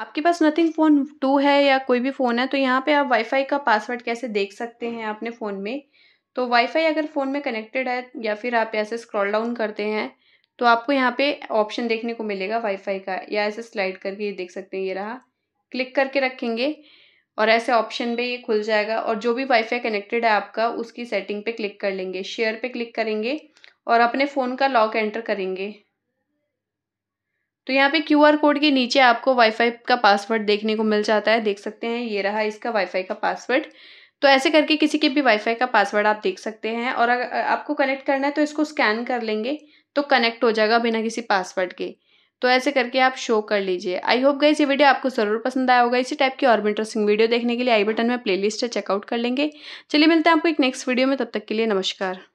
आपके पास nothing phone to है या कोई भी फ़ोन है तो यहाँ पे आप वाईफाई का पासवर्ड कैसे देख सकते हैं अपने फ़ोन में तो वाईफाई अगर फ़ोन में कनेक्टेड है या फिर आप ऐसे स्क्रॉल डाउन करते हैं तो आपको यहाँ पे ऑप्शन देखने को मिलेगा वाईफाई का या ऐसे स्लाइड करके ये देख सकते हैं ये रहा क्लिक करके रखेंगे और ऐसे ऑप्शन पे ये खुल जाएगा और जो भी वाईफाई कनेक्टेड है आपका उसकी सेटिंग पे क्लिक कर लेंगे शेयर पे क्लिक करेंगे और अपने फ़ोन का लॉक एंटर करेंगे तो यहाँ पे क्यू आर कोड के नीचे आपको वाईफाई का पासवर्ड देखने को मिल जाता है देख सकते हैं ये रहा इसका वाईफाई का पासवर्ड तो ऐसे करके किसी के भी वाईफाई का पासवर्ड आप देख सकते हैं और अगर आपको कनेक्ट करना है तो इसको स्कैन कर लेंगे तो कनेक्ट हो जाएगा बिना किसी पासवर्ड के तो ऐसे करके आप शो कर लीजिए आई होप गई ये वीडियो आपको ज़रूर पसंद आया होगा इसी टाइप की और भी इंटरेस्टिंग वीडियो देखने के लिए आई बटन में प्लेलिस्ट है चेकआउट कर लेंगे चलिए मिलते हैं आपको एक नेक्स्ट वीडियो में तब तक के लिए नमस्कार